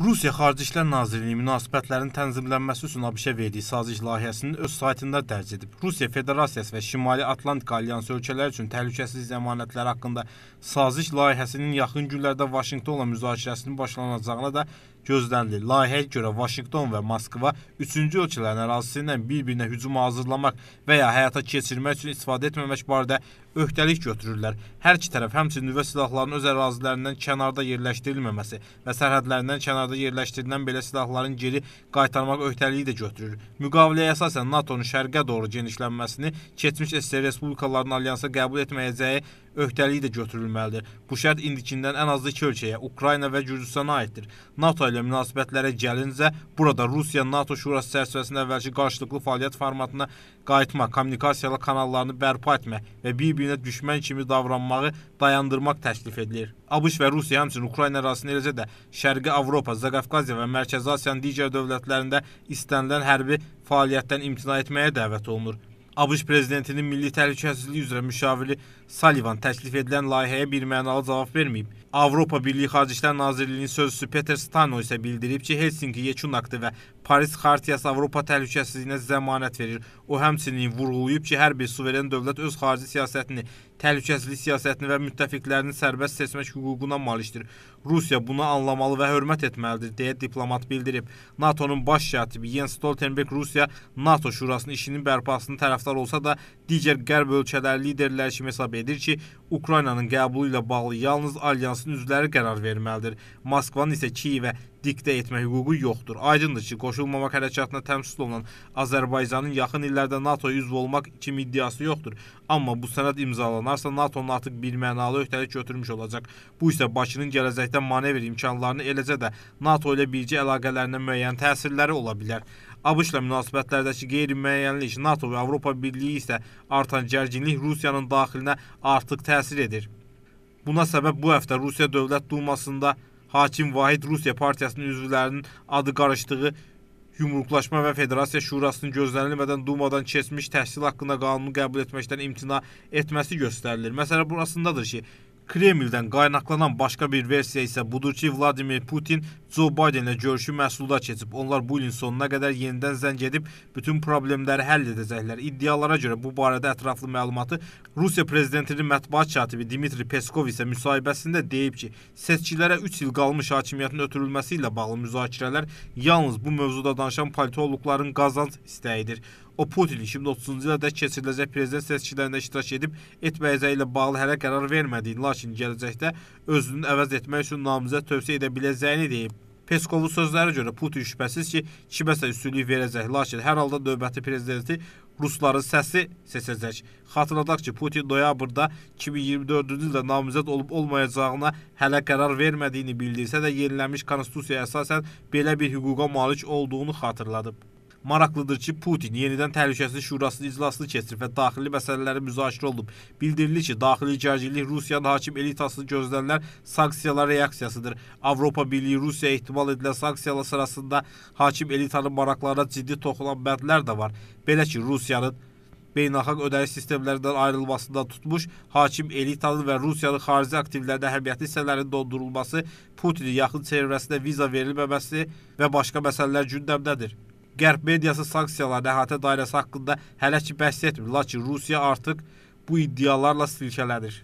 Rusiya Xarici İşlər Nazirliyi münasibətlərin tənzimlənməsi üçün ABŞ-ə verdiyi saziş layihəsini öz saytında dərc edib. Rusiya Federasiyası və Şimali Atlantik Alyansı ölkələri üçün təhlükəsizlik zəmanətləri haqqında saziş layihəsinin yaxın günlərdə Vaşinqtonla müzakirəsinin başlanacağına da gözlənilir. Layihəyə görə Vaşinqton və Moskva üçüncü ölkələrin ərazisi ilə bir-birinə hücum hazırlamaq və ya həyata keçirmək üçün istifadə etməmək barədə öhdəlik götürürlər. Hər iki tərəf həmçinin nüvə silahlarının öz ərazilərindən kənarda yerləşdirilməməsi və sərhədlərindən kənarda regionlarda yerləşdirilən belə silahların geri qaytarmaq öhdəliyi də götürür. Müqaviləyə əsasən NATO-nun şərqə doğru genişlənməsini keçmiş SSR respublikalarının alyansa qəbul etməyəcəyi öhdəliyi də götürülməlidir. Bu şərt indikindən ən azı iki ölkəyə, Ukrayna və Gürcüstana aiddir. NATO ilə münasibətlərə gəlincə, burada Rusiya NATO Şurası çərçivəsində əvvəlki qarşılıqlı fəaliyyət formatına qayıtma, kommunikasiyalı kanallarını bərpa etmə və bir-birinə düşmən kimi davranmağı dayandırmaq təklif edilir. ABŞ və Rusiya həmçinin Ukrayna ərazisində eləcə də Şərqi Avropa, Zaqafqaziya və Mərkəzi Asiyanın digər dövlətlərində istənilən hərbi fəaliyyətdən imtina etməyə dəvət olunur. ABŞ prezidentinin milli təhlükəsizlik üzrə müşaviri Sullivan təklif edilən layihəyə bir mənalı cavab verməyib. Avropa Birliyi Xarici İşlər Nazirliyinin sözçüsü Peter Stano isə bildirib ki, Helsinki Yekun aktı və Paris xartiyası Avropa təhlükəsizliyinə zəmanət verir. O həmçinin vurğulayıb ki, hər bir suveren dövlət öz xarici siyasətini təhlükəsizlik siyasətini və müttəfiqlərini sərbəst seçmək hüququna malikdir. Rusiya bunu anlamalı və hörmət etməlidir, deyə diplomat bildirib. NATO-nun baş katibi Jens Stoltenberg Rusiya NATO şurasının işinin bərpasının tərəfdar olsa da, digər qərb ölkələri liderləri kimi hesab edir ki, Ukraynanın qəbulu ilə bağlı yalnız alyansın üzvləri qərar verməlidir. Moskvanın isə Kiyevə diktə etmək hüququ yoxdur. Aydındır ki, qoşulmamaq hərəkatına təmsil olunan Azərbaycanın yaxın illərdə NATO üzv olmaq kimi iddiası yoxdur. Amma bu sənəd imzalanarsa NATO-nun artıq birmənalı öhdəlik götürmüş olacaq. Bu isə Bakının gələcəkdə manevr imkanlarını eləcə də NATO ilə birgə əlaqələrinə müəyyən təsirləri ola bilər. ABŞ-la münasibətlərdəki qeyri-müəyyənlik, NATO və Avropa Birliyi isə artan gərginlik Rusiyanın daxilinə artıq təsir edir. Buna səbəb bu həftə Rusiya Dövlət Dumasında Hakim Vahid Rusiya Partiyasının üzvlərinin adı qarışdığı Yumruqlaşma və Federasiya Şurasının gözlənilmədən Dumadan keçmiş təhsil haqqında qanunu qəbul etməkdən imtina etməsi göstərilir. Məsələ burasındadır ki, Kremldən qaynaqlanan başqa bir versiya isə budur ki, Vladimir Putin Joe Bidenlə görüşü məhsulda keçib. Onlar bu ilin sonuna qədər yenidən zəng edib bütün problemləri həll edəcəklər. İddialara görə bu barədə ətraflı məlumatı Rusiya prezidentinin mətbuat katibi Dmitri Peskov isə müsahibəsində deyib ki, seçkilərə 3 il qalmış hakimiyyətin ötürülməsi ilə bağlı müzakirələr yalnız bu mövzuda danışan politoloqların qazanc istəyidir. O Putin 2030-cu ilədək keçiriləcək prezident seçkilərində iştirak edib etməyəcəyi ilə bağlı hələ qərar vermədiyini, lakin gələcəkdə özünü əvəz etmək üçün namizəd tövsiyə edə biləcəyini deyib. Peskovun sözləri görə Putin şübhəsiz ki, kiməsə üstünlük verəcək, lakin hər halda növbəti prezidenti rusların səsi seçəcək. Xatırladaq ki, Putin noyabrda 2024-cü ildə namizəd olub olmayacağına hələ qərar vermədiyini bildirsə də, yenilənmiş konstitusiyaya əsasən belə bir hüquqa malik olduğunu xatırladıb. Maraqlıdır ki, Putin yenidən Təhlükəsizlik Şurasının iclasını keçirib və daxili məsələləri müzakirə olunub. Bildirilir ki, daxili gərginlik Rusiyanın hakim elitasını gözlənilən sanksiyalar reaksiyasıdır. Avropa Birliyi Rusiyaya ehtimal edilən sanksiyalar sırasında hakim elitanın maraqlarına ciddi toxunan bəndlər də var. Belə ki, Rusiyanın beynəlxalq ödəniş sistemlərindən ayrılmasından tutmuş, hakim elitanın və Rusiyanın xarici aktivlərində əhəmiyyətli hissələrinin dondurulması, Putinin yaxın çevrəsinə viza verilməməsi və başqa məsələlər gündəmdədir. Qərb mediası sanksiyaların əhatə dairəsi haqqında hələ ki bəhs etmir, lakin Rusiya artıq bu iddialarla silkələnir.